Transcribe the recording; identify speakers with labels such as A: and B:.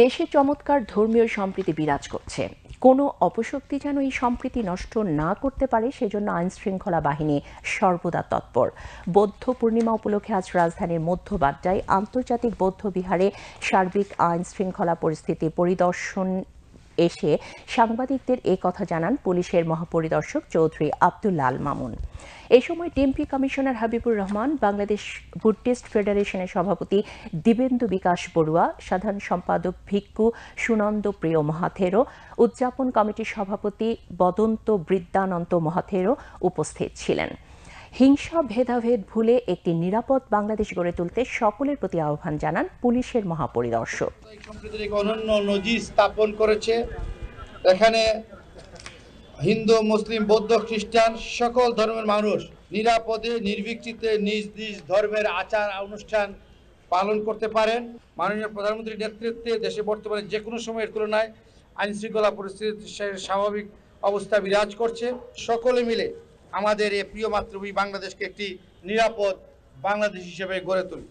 A: দেশে চমৎকার ধর্মীয় সম্প্রীতি বিরাজ করছে কোনো অপশক্তি যেন এই সম্প্রীতি নষ্ট না করতে পারে সেজন্য আইন শৃঙ্খলা বাহিনী সর্বদা তৎপর বৌদ্ধ পূর্ণিমা উপলক্ষে আজ রাজধানীর মধ্য বাড্ডায় আন্তর্জাতিক বৌদ্ধ বিহারে সার্বিক আইন শৃঙ্খলা পরিস্থিতি পরিদর্শন এসে সাংবাদিকদের এ কথা জানান পুলিশের মহাপরিদর্শক চৌধুরী আব্দুল আল মামুন এ সময় DMP commissioner Habibur Rahman Bangladesh Buddhist ফেডারেশনের সভাপতি দিবেন্দু বিকাশ বড়ুয়া সাধারণ সম্পাদক ভিক্ষু সুনন্দ প্রিয় মহাথেরো উদযাপন কমিটির সভাপতি বদন্ত বৃদ্দানন্ত মহাথেরো উপস্থিত ছিলেন হিংসা ভেদাভেদ ভুলে একটি নিরাপদ বাংলাদেশ গড়ে তুলতে সকলের প্রতি আহ্বান জানান পুলিশের মহাপরিদর্শক
B: অনন্য নজি স্থাপন করেছে এখানে হিন্দু মুসলিম বৌদ্ধ খ্রিস্টান সকল ধর্মের মানুষ নিরাপদে নির্বিকৃতে নিজ নিজ ধর্মের আচার অনুষ্ঠান পালন করতে পারেন মাননীয় প্রধানমন্ত্রীর নেতৃত্বে দেশে বর্তমানে যে কোনো সময়ের তুলনায় আইনশৃঙ্খলা পরিস্থিতি স্বাভাবিক অবস্থা বিরাজ করছে সকলে মিলে আমাদের এই প্রিয় মাতৃভূমি বাংলাদেশকে একটি নিরাপদ বাংলাদেশ হিসেবে গড়ে তুলি